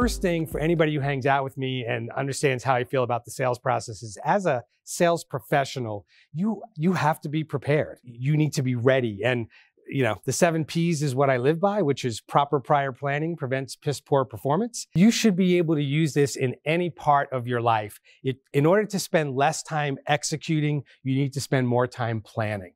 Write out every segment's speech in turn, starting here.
first thing for anybody who hangs out with me and understands how I feel about the sales process is as a sales professional, you you have to be prepared. You need to be ready. And you know, the seven P's is what I live by, which is proper prior planning prevents piss poor performance. You should be able to use this in any part of your life. It, in order to spend less time executing, you need to spend more time planning.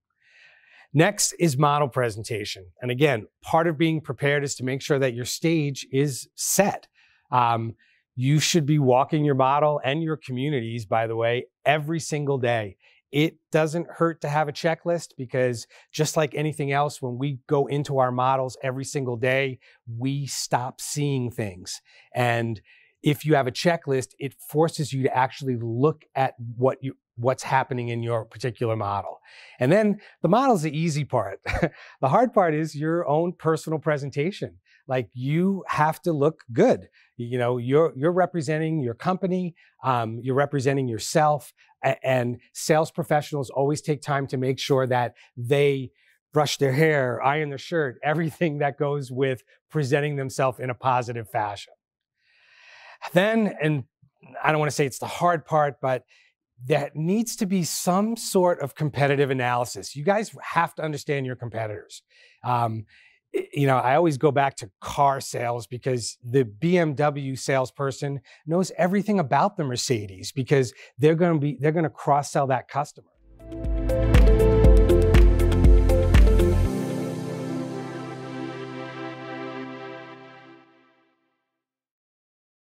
Next is model presentation. And again, part of being prepared is to make sure that your stage is set. Um, you should be walking your model and your communities, by the way, every single day. It doesn't hurt to have a checklist because, just like anything else, when we go into our models every single day, we stop seeing things. And if you have a checklist, it forces you to actually look at what you what's happening in your particular model. And then the model's the easy part. the hard part is your own personal presentation like you have to look good you know you're you're representing your company um, you're representing yourself and sales professionals always take time to make sure that they brush their hair iron their shirt everything that goes with presenting themselves in a positive fashion then and i don't want to say it's the hard part but there needs to be some sort of competitive analysis. You guys have to understand your competitors. Um, you know, I always go back to car sales because the BMW salesperson knows everything about the Mercedes because they're going to be they're going to cross sell that customer.